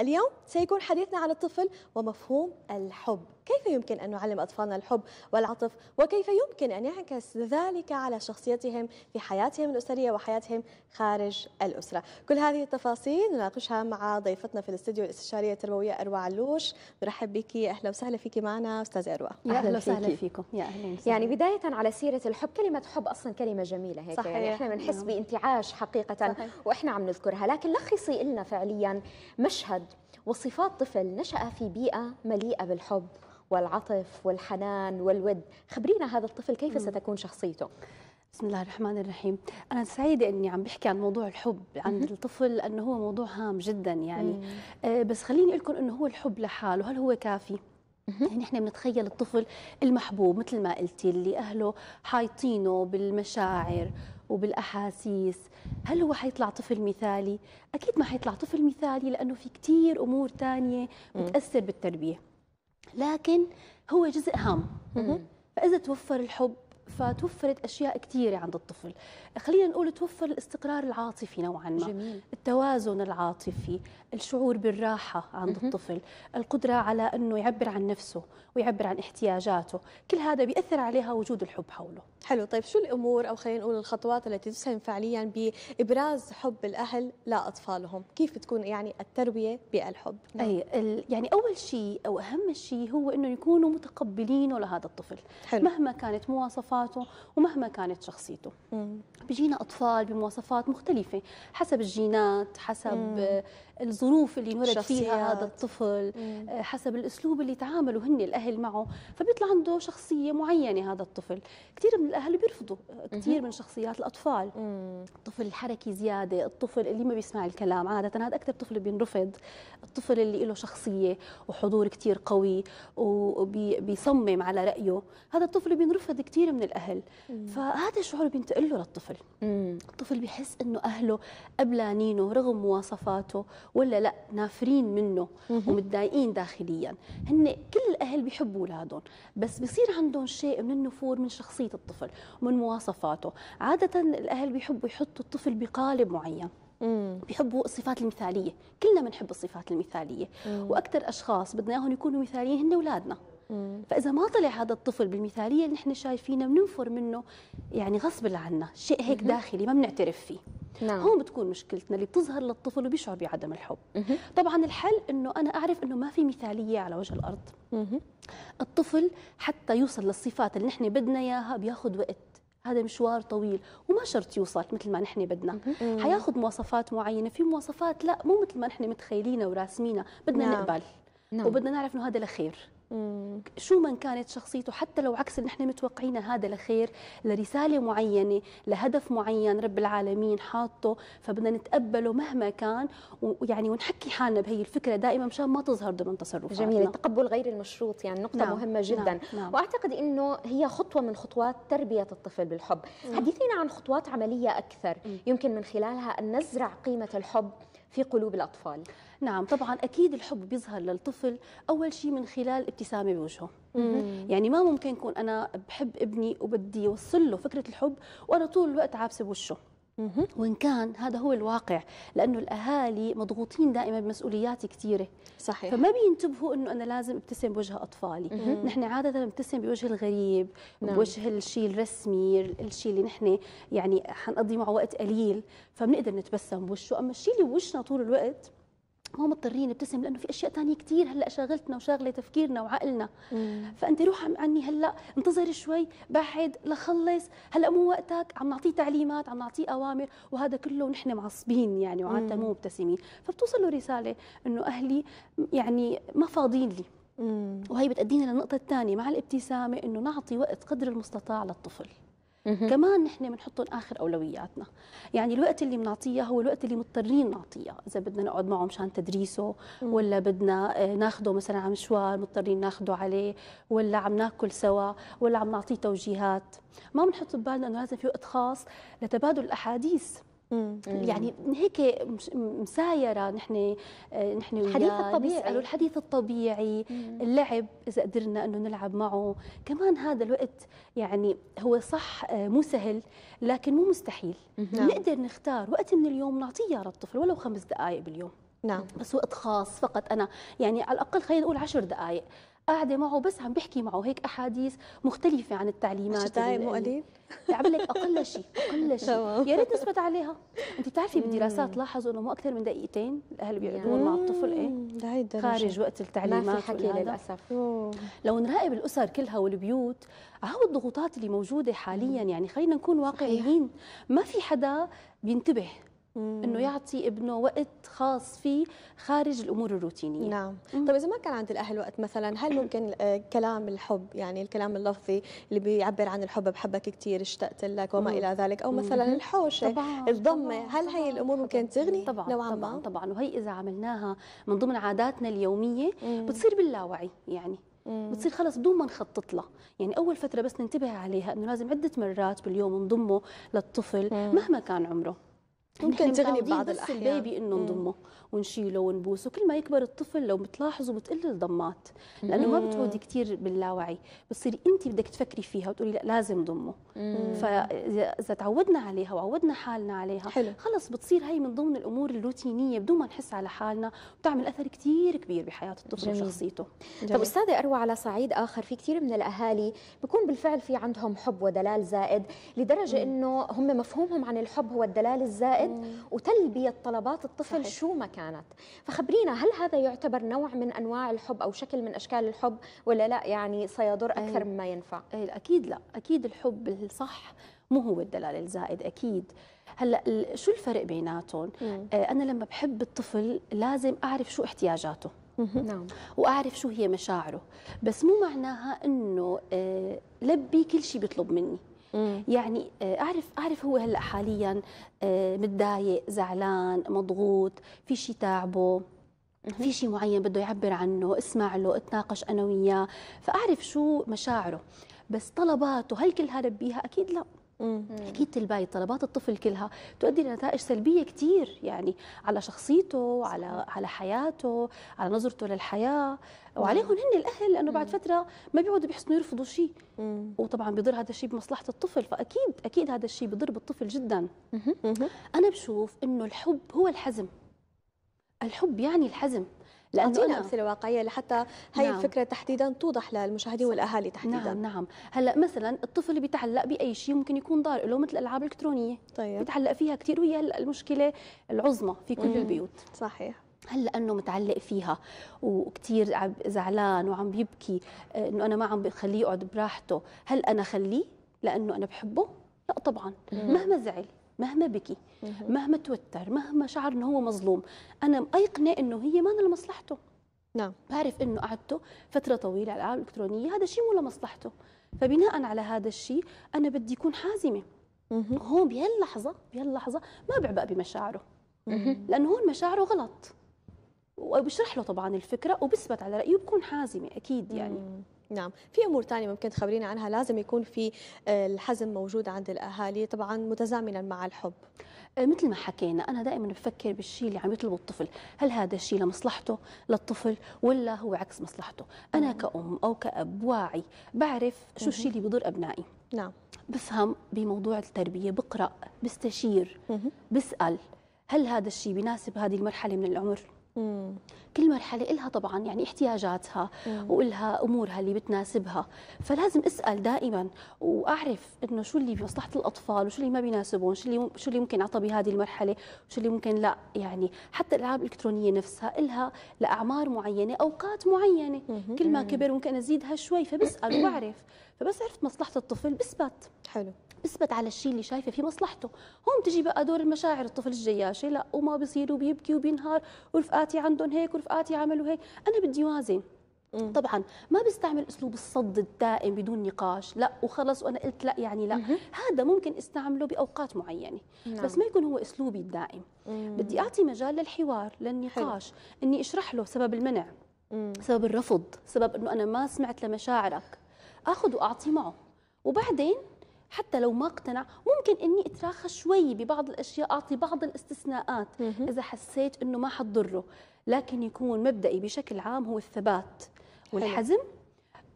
اليوم سيكون حديثنا عن الطفل ومفهوم الحب كيف يمكن أن نعلم أطفالنا الحب والعطف وكيف يمكن أن يعكس ذلك على شخصيتهم في حياتهم الأسرية وحياتهم خارج الأسرة كل هذه التفاصيل نناقشها مع ضيفتنا في الاستديو الاستشارية التربوية أروى علوش نرحب بك أهلا وسهلا فيك معنا أستاذ أروى أهلا وسهلا فيكم يا أهلا وسهلا يعني بداية على سيرة الحب كلمة حب أصلا كلمة جميلة هيك يعني صحيح. يعني إحنا بنحس نعم. بانتعاش حقيقة صحيح. وإحنا عم نذكرها لكن لخصي لنا فعليا مشهد وصفات طفل نشأ في بيئة مليئة بالحب والعطف والحنان والود خبرينا هذا الطفل كيف ستكون شخصيته بسم الله الرحمن الرحيم أنا سعيدة أني عم بحكي عن موضوع الحب عن الطفل أنه هو موضوع هام جدا يعني آه بس خليني أقول لكم أنه هو الحب لحاله هل هو كافي؟ يعني نحن بنتخيل الطفل المحبوب مثل ما قلتي اللي أهله حايطينه بالمشاعر وبالأحاسيس هل هو حيطلع طفل مثالي؟ أكيد ما حيطلع طفل مثالي لأنه في كتير أمور تانية بتأثر بالتربية لكن هو جزء هام فاذا توفر الحب فتوفرت اشياء كثيره عند الطفل خلينا نقول توفر الاستقرار العاطفي نوعا ما جميل. التوازن العاطفي الشعور بالراحه عند الطفل القدره على انه يعبر عن نفسه ويعبر عن احتياجاته كل هذا بياثر عليها وجود الحب حوله حلو طيب شو الامور او خلينا نقول الخطوات التي تسهم فعليا بابراز حب الاهل لاطفالهم كيف تكون يعني التربيه بالحب نعم. اي يعني اول شيء او اهم شيء هو انه يكونوا متقبلينه لهذا الطفل حلو. مهما كانت مواصفات طموحاته ومهما كانت شخصيته بيجينا أطفال بمواصفات مختلفة حسب الجينات حسب الظروف اللي مرت فيها هذا الطفل مم. آه، حسب الاسلوب اللي تعاملوا هن الاهل معه فبيطلع عنده شخصيه معينه هذا الطفل كثير من الاهل بيرفضوا آه، كثير من شخصيات الاطفال مم. الطفل الحركي زياده الطفل اللي ما بيسمع الكلام عاده هذا اكثر طفل بينرفض الطفل اللي له شخصيه وحضور كثير قوي وبيصمم على رايه هذا الطفل بينرفض كثير من الاهل مم. فهذا الشعور بينتقل له للطفل الطفل بيحس انه اهله قبلانينه رغم مواصفاته ولا لا نافرين منه ومتضايقين داخليا هن كل الاهل بيحبوا اولادهم بس بصير عندهم شيء من النفور من شخصيه الطفل ومن مواصفاته عاده الاهل بيحبوا يحطوا الطفل بقالب معين بيحبوا الصفات المثاليه كلنا بنحب الصفات المثاليه واكثر اشخاص بدنا اياهم يكونوا مثاليين هن اولادنا فاذا ما طلع هذا الطفل بالمثاليه اللي نحن شايفينها بننفر منه يعني غصب عنا شيء هيك داخلي ما بنعترف فيه نعم. هون بتكون مشكلتنا اللي بتظهر للطفل وبيشعر بعدم الحب مه. طبعا الحل انه انا اعرف انه ما في مثاليه على وجه الارض مه. الطفل حتى يوصل للصفات اللي نحن بدنا اياها بياخذ وقت هذا مشوار طويل وما شرط يوصل مثل ما نحن بدنا حياخذ مواصفات معينه في مواصفات لا مو مثل ما نحن متخيلينها وراسمينها بدنا نعم. نقبل نعم. وبدنا نعرف انه هذا لخير شو من كانت شخصيته حتى لو عكس اللي نحن متوقعين هذا لخير لرسالة معينة لهدف معين رب العالمين حاطه فبدنا نتقبله مهما كان ويعني ونحكي حالنا بهي الفكرة دائما مشان ما تظهر ضمن تصرفاتنا جميل التقبل غير المشروط يعني نقطة نعم. مهمة جدا نعم. نعم. وأعتقد أنه هي خطوة من خطوات تربية الطفل بالحب مم. حديثينا عن خطوات عملية أكثر مم. يمكن من خلالها أن نزرع قيمة الحب في قلوب الأطفال نعم طبعا أكيد الحب بيظهر للطفل أول شيء من خلال ابتسامة بوجهه يعني ما ممكن يكون أنا بحب ابني وبدي أوصل له فكرة الحب وأنا طول الوقت عابسة بوشه وإن كان هذا هو الواقع لأنه الأهالي مضغوطين دائما بمسؤوليات كثيرة صحيح فما بينتبهوا أنه أنا لازم ابتسم بوجه أطفالي نحن عادة بنبتسم بوجه الغريب نعم. بوجه الشيء الرسمي الشيء اللي نحن يعني حنقضي معه وقت قليل فبنقدر نتبسم بوشه أما الشيء اللي بوشنا طول الوقت مو مضطرين نبتسم لانه في اشياء ثانيه كثير هلا شاغلتنا وشاغله تفكيرنا وعقلنا فانت روح عني هلا انتظر شوي بعد لخلص هلا مو وقتك عم نعطيه تعليمات عم نعطيه اوامر وهذا كله ونحن معصبين يعني وعاده مو مبتسمين فبتوصل له رساله انه اهلي يعني ما فاضيين لي وهي بتأدينا للنقطه الثانيه مع الابتسامه انه نعطي وقت قدر المستطاع للطفل كمان نحن بنحطهم اخر اولوياتنا يعني الوقت اللي بنعطيه هو الوقت اللي مضطرين نعطيه اذا بدنا نقعد معه مشان تدريسه ولا بدنا آه، ناخده مثلا على مشوار مضطرين ناخده عليه ولا عم ناكل سوا ولا عم نعطيه توجيهات ما بنحط ببالنا انه لازم في وقت خاص لتبادل الاحاديث مم. يعني هيك مسايره نحن آه، نحن الحديث الطبيعي الحديث الطبيعي مم. اللعب اذا قدرنا انه نلعب معه كمان هذا الوقت يعني هو صح آه، مو سهل لكن مو مستحيل نعم. نقدر نختار وقت من اليوم نعطيه للطفل ولو خمس دقائق باليوم نعم بس وقت خاص فقط انا يعني على الاقل خلينا نقول عشر دقائق قاعده معه بس عم بحكي معه هيك احاديث مختلفه عن التعليمات طيب مو قليل عم لك اقل شيء اقل شيء يا ريت نثبت عليها انت بتعرفي بالدراسات لاحظوا انه مو اكثر من دقيقتين الاهل بيقعدون مع الطفل ايه خارج وقت التعليمات ما في حكي للاسف لو نراقب الاسر كلها والبيوت هو الضغوطات اللي موجوده حاليا يعني خلينا نكون واقعيين ما في حدا بينتبه مم. انه يعطي ابنه وقت خاص فيه خارج الامور الروتينيه نعم مم. طب اذا ما كان عند الاهل وقت مثلا هل ممكن آه، كلام الحب يعني الكلام اللفظي اللي بيعبر عن الحب بحبك كثير اشتقت لك وما مم. الى ذلك او مثلا الحوشه طبعاً. الضمه هل هي الامور ممكن تغني طبعا نوعا طبعا ما؟ طبعا وهي اذا عملناها من ضمن عاداتنا اليوميه مم. بتصير باللاوعي يعني بتصير خلص بدون ما نخطط لها يعني اول فتره بس ننتبه عليها انه لازم عده مرات باليوم نضمه للطفل مهما كان عمره ممكن تغني بعض بس الاحيان البيبي انه نضمه ونشيله ونبوسه كل ما يكبر الطفل لو بتلاحظوا بتقل الضمات لانه ما بتعودي كثير باللاوعي بتصيري انت بدك تفكري فيها وتقولي لا لازم ضمه فاذا تعودنا عليها وعودنا حالنا عليها حلو. خلص بتصير هي من ضمن الامور الروتينيه بدون ما نحس على حالنا وبتعمل اثر كثير كبير بحياه الطفل جميل. وشخصيته جميل. طب استاذه اروى على صعيد اخر في كثير من الاهالي بكون بالفعل في عندهم حب ودلال زائد لدرجه انه هم مفهومهم عن الحب هو الدلال الزائد الوقت وتلبية طلبات الطفل صحيح. شو ما كانت فخبرينا هل هذا يعتبر نوع من أنواع الحب أو شكل من أشكال الحب ولا لا يعني سيضر أكثر مما ينفع أكيد لا أكيد الحب الصح مو هو الدلال الزائد أكيد هلا شو الفرق بيناتهم آه، انا لما بحب الطفل لازم اعرف شو احتياجاته نعم واعرف شو هي مشاعره بس مو معناها انه آه، لبي كل شيء بيطلب مني يعني آه، اعرف اعرف هو هلا حاليا آه، متضايق زعلان مضغوط في شيء تعبه في شيء معين بده يعبر عنه اسمع له اتناقش انا وياه فاعرف شو مشاعره بس طلباته هل كلها ربيها اكيد لا حكيت الباقي طلبات الطفل كلها تؤدي لنتائج سلبيه كثير يعني على شخصيته على على حياته على نظرته للحياه وعليهم هن الاهل لانه بعد فتره ما بيقعدوا بيحسنوا يرفضوا شيء وطبعا بيضر هذا الشيء بمصلحه الطفل فاكيد اكيد هذا الشيء بضر بالطفل جدا انا بشوف انه الحب هو الحزم الحب يعني الحزم لانه امثله واقعيه لحتى هي نعم. الفكره تحديدا توضح للمشاهدين والاهالي تحديدا نعم نعم هلا مثلا الطفل بيتعلق باي شيء ممكن يكون ضار له مثل الالعاب الالكترونيه طيب بيتعلق فيها كثير وهي المشكله العظمى في كل مم. البيوت صحيح هلا انه متعلق فيها وكثير زعلان وعم بيبكي آه، انه انا ما عم بخليه يقعد براحته هل انا خليه لانه انا بحبه لا طبعا مم. مهما زعل مهما بكي مهما توتر مهما شعر انه هو مظلوم انا ايقنه انه هي ما لمصلحته نعم بعرف انه قعدته فتره طويله على الالعاب الالكترونيه هذا شيء مو لمصلحته فبناء على هذا الشيء انا بدي اكون حازمه هون بهاللحظه بهاللحظه ما بعبق بمشاعره لانه هون مشاعره غلط وبشرح له طبعا الفكره وبثبت على رايه وبكون حازمه اكيد يعني مم. نعم في امور ثانيه ممكن تخبرينا عنها لازم يكون في آه، الحزم موجود عند الاهالي طبعا متزامنا مع الحب آه، مثل ما حكينا انا دائما بفكر بالشيء اللي عم يطلبه الطفل هل هذا الشيء لمصلحته للطفل ولا هو عكس مصلحته انا كأم او كأب واعي بعرف شو الشيء اللي بيضر ابنائي نعم بفهم بموضوع التربيه بقرا بستشير بسال هل هذا الشيء بيناسب هذه المرحله من العمر كل مرحلة إلها طبعا يعني احتياجاتها وإلها أمورها اللي بتناسبها فلازم أسأل دائما وأعرف إنه شو اللي بمصلحة الأطفال وشو اللي ما بيناسبهم شو اللي شو اللي ممكن أعطى بهذه المرحلة وشو اللي ممكن لا يعني حتى الألعاب الإلكترونية نفسها إلها لأعمار معينة أوقات معينة كل ما كبر ممكن أزيدها شوي فبسأل وبعرف فبس عرفت مصلحة الطفل بثبت حلو بثبت على الشيء اللي شايفه في مصلحته هون تجي بقى دور المشاعر الطفل الجياشه لا وما بصير وبيبكي وبينهار ورفقاتي عندهم هيك ورفقاتي عملوا هيك انا بدي وازن طبعا ما بستعمل اسلوب الصد الدائم بدون نقاش لا وخلص وانا قلت لا يعني لا هذا ممكن استعمله باوقات معينه نعم. بس ما يكون هو اسلوبي الدائم مم. بدي اعطي مجال للحوار للنقاش حلو. اني اشرح له سبب المنع مم. سبب الرفض سبب انه انا ما سمعت لمشاعرك اخذ واعطي معه وبعدين حتى لو ما اقتنع ممكن اني اتراخى شوي ببعض الاشياء اعطي بعض الاستثناءات اذا حسيت انه ما حتضره لكن يكون مبدئي بشكل عام هو الثبات والحزم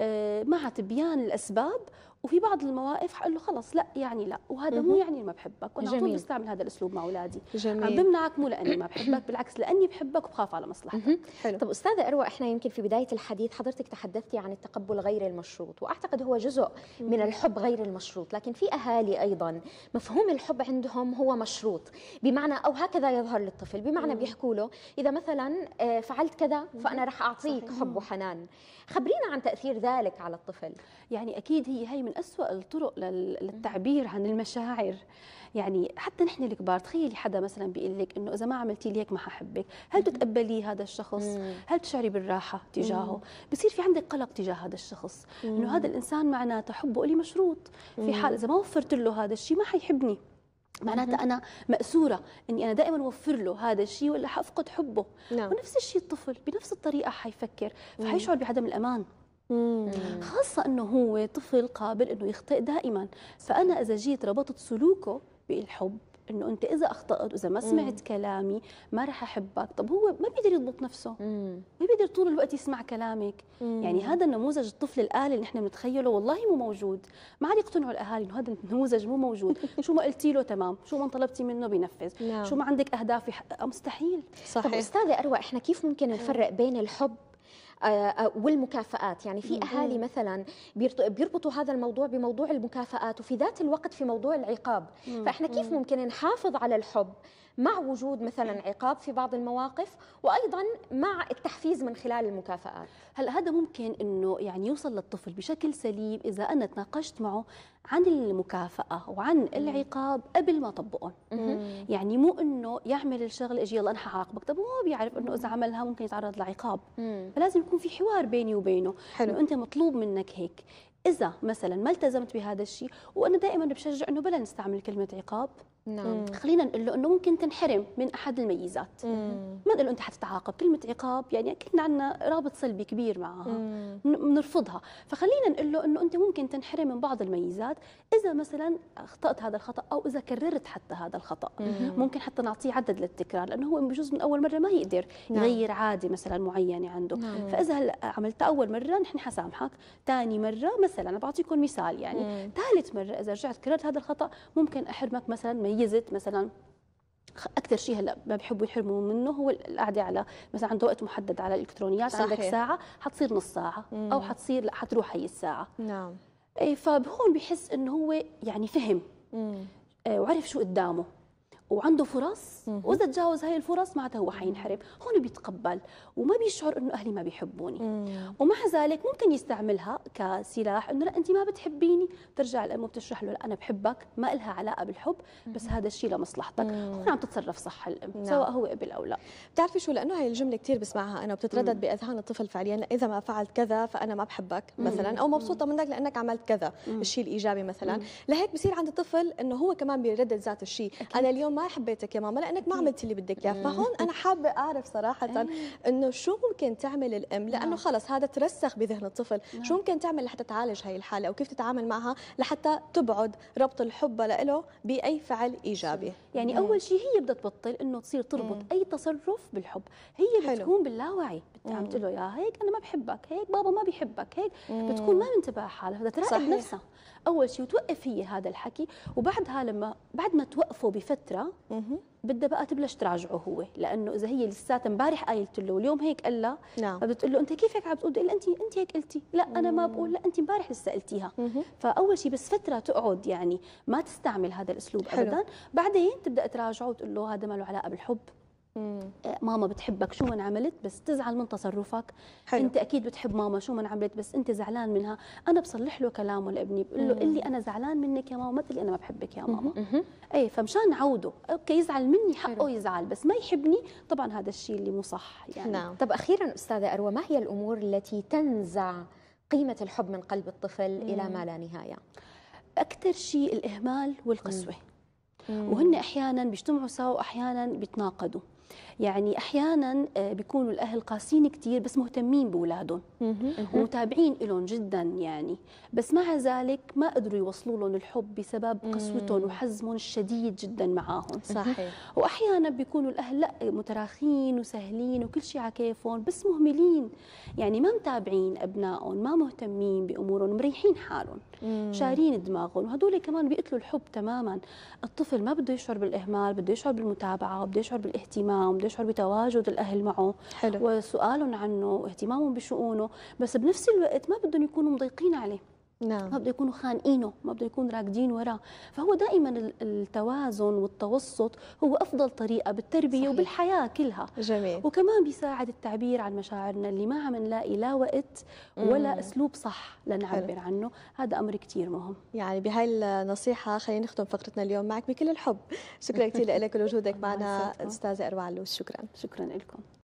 آه، مع تبيان الاسباب وفي بعض المواقف حقول له خلص لا يعني لا وهذا مو يعني ما بحبك وانا طول بستعمل هذا الاسلوب مع اولادي جميل. عم بمنعك مو لاني ما بحبك بالعكس لاني بحبك وبخاف على مصلحتك حلو. طب استاذه اروى احنا يمكن في بدايه الحديث حضرتك تحدثتي عن التقبل غير المشروط واعتقد هو جزء من الحب غير المشروط لكن في اهالي ايضا مفهوم الحب عندهم هو مشروط بمعنى او هكذا يظهر للطفل بمعنى بيحكوا له اذا مثلا آه، فعلت كذا فانا راح اعطيك حب وحنان خبرينا عن تاثير ذلك على الطفل يعني اكيد هي هي من من أسوأ الطرق للتعبير عن المشاعر يعني حتى نحن الكبار تخيلي حدا مثلا بيقول لك انه اذا ما عملتي لي هيك ما ححبك هل بتقبلي هذا الشخص هل بتشعري بالراحه تجاهه بصير في عندك قلق تجاه هذا الشخص انه هذا الانسان معناته حبه لي مشروط في حال اذا ما وفرت له هذا الشيء ما حيحبني معناتها انا ماسوره اني انا دائما اوفر له هذا الشيء ولا حافقد حبه نعم. ونفس الشيء الطفل بنفس الطريقه حيفكر فحيشعر بعدم الامان خاصة أنه هو طفل قابل أنه يخطئ دائما فأنا إذا جيت ربطت سلوكه بالحب انه انت اذا اخطات واذا ما سمعت مم. كلامي ما راح احبك طب هو ما بيقدر يضبط نفسه مم. ما بيقدر طول الوقت يسمع كلامك مم. يعني هذا النموذج الطفل الالي اللي نحن بنتخيله والله مو موجود ما عاد يقتنعوا الاهالي انه هذا النموذج مو موجود شو ما قلتي له تمام شو ما طلبتي منه بينفذ نعم. شو ما عندك اهداف يحققها مستحيل صحيح. طب استاذه اروى احنا كيف ممكن نفرق بين الحب آه، آه، والمكافآت يعني في أهالي مثلا بيربطوا هذا الموضوع بموضوع المكافآت وفي ذات الوقت في موضوع العقاب فإحنا كيف ممكن نحافظ على الحب مع وجود مثلا عقاب في بعض المواقف وايضا مع التحفيز من خلال المكافآت هل هذا ممكن انه يعني يوصل للطفل بشكل سليم اذا انا تناقشت معه عن المكافأة وعن العقاب قبل ما طبقهم يعني مو انه يعمل الشغل اجي يلا انا حعاقبك طب هو بيعرف انه اذا عملها ممكن يتعرض لعقاب فلازم يكون في حوار بيني وبينه انه انت مطلوب منك هيك اذا مثلا ما التزمت بهذا الشيء وانا دائما بشجع انه بلا نستعمل كلمه عقاب نعم خلينا نقول له انه ممكن تنحرم من احد الميزات ما نقول له انت حتتعاقب كلمه عقاب يعني كنا نعم عندنا رابط سلبي كبير معها بنرفضها فخلينا نقول له انه انت ممكن تنحرم من بعض الميزات اذا مثلا اخطات هذا الخطا او اذا كررت حتى هذا الخطا مم. ممكن حتى نعطيه عدد للتكرار لانه هو بجوز من اول مره ما يقدر نعم. يغير عاده مثلا معينه عنده نعم. فاذا هلا عملتها اول مره نحن حسامحك ثاني مره مثلا بعطيكم مثال يعني ثالث مره اذا رجعت كررت هذا الخطا ممكن احرمك مثلا ميزت مثلا اكثر شيء هلا ما بحبوا يحرموا منه هو القعده على مثلا عنده وقت محدد على الالكترونيات صحيح. عندك ساعه حتصير نص ساعه مم. او حتصير لا حتروح هي الساعه نعم إيه، فهون بحس انه هو يعني فهم مم. إيه، وعرف شو قدامه وعنده فرص واذا تجاوز هاي الفرص معناتها هو حينحرف هون بيتقبل وما بيشعر انه اهلي ما بيحبوني ومع ذلك ممكن يستعملها كسلاح انه لا انت ما بتحبيني بترجع الام وبتشرح له لا انا بحبك ما لها علاقه بالحب بس هذا الشيء لمصلحتك هون عم تتصرف صح الام نعم. سواء هو ابن او لا بتعرفي شو لانه هاي الجمله كثير بسمعها انا وبتتردد باذهان الطفل فعليا اذا ما فعلت كذا فانا ما بحبك مثلا او مبسوطه منك لانك عملت كذا الشيء الايجابي مثلا لهيك بصير عند الطفل انه هو كمان بيردد ذات الشيء انا اليوم ما ما حبيتك يا ماما لانك ما عملت اللي بدك اياه فهون انا حابه اعرف صراحه إيه. انه شو ممكن تعمل الام لانه نعم. خلص هذا ترسخ بذهن الطفل نعم. شو ممكن تعمل لحتى تعالج هاي الحاله او كيف تتعامل معها لحتى تبعد ربط الحب له باي فعل ايجابي يعني اول شيء هي بدها تبطل انه تصير تربط اي تصرف بالحب هي بتكون باللاوعي عم تقول له يا هيك انا ما بحبك هيك بابا ما بيحبك هيك بتكون ما منتبه حالها بدها تراقب نفسها اول شيء وتوقف هي هذا الحكي وبعدها لما بعد ما توقفوا بفتره بدها بقى تبلش تراجعه هو لانه اذا هي لساتها امبارح قايلت له واليوم هيك قال لها نعم فبتقول له انت كيف هيك عم بتقول إيه انت انت هيك قلتي لا انا ما بقول لا انت امبارح لسه قلتيها فاول شيء بس فتره تقعد يعني ما تستعمل هذا الاسلوب حلو. ابدا بعدين تبدا تراجعه وتقول له هذا ما له علاقه بالحب آه، ماما بتحبك شو من عملت بس تزعل من تصرفك حلو. انت اكيد بتحب ماما شو من عملت بس انت زعلان منها انا بصلح له كلامه لابني بقول له اللي انا زعلان منك يا ماما ما مثل انا ما بحبك يا ماما اي فمشان عوده اوكي يزعل مني حقه يزعل بس ما يحبني طبعا هذا الشيء اللي مو صح يعني نعم طب اخيرا استاذه اروى ما هي الامور التي تنزع قيمه الحب من قلب الطفل مم. الى ما لا نهايه اكثر شيء الاهمال والقسوه مم. وهن احيانا بيجتمعوا سوا واحيانا بيتناقضوا يعني احيانا آه، بيكونوا الاهل قاسين كثير بس مهتمين باولادهم ومتابعين لهم جدا يعني بس مع ذلك ما قدروا يوصلوا لهم الحب بسبب قسوتهم وحزمهم الشديد جدا معاهم صحيح واحيانا بيكونوا الاهل لا متراخين وسهلين وكل شيء على كيفهم بس مهملين يعني ما متابعين ابنائهم ما مهتمين بامورهم مريحين حالهم شارين دماغهم وهدول كمان بيقتلوا الحب تماما الطفل ما بده يشعر بالاهمال بده يشعر بالمتابعه بده يشعر بالاهتمام اهتمام بده يشعر بتواجد الأهل معه حلو. وسؤالهم عنه واهتمامهم بشؤونه بس بنفس الوقت ما بدهم يكونوا مضيقين عليه نعم ما بده يكونوا خانقينه ما بده يكون راكدين وراه فهو دائما التوازن والتوسط هو افضل طريقه بالتربيه صحيح. وبالحياه كلها جميل وكمان بيساعد التعبير عن مشاعرنا اللي ما عم نلاقي لا وقت ولا مم. اسلوب صح لنعبر حلو. عنه هذا امر كثير مهم يعني بهاي النصيحه خلينا نختم فقرتنا اليوم معك بكل الحب شكرا كثير لك ولوجودك معنا استاذه اروى علوش شكرا شكرا لكم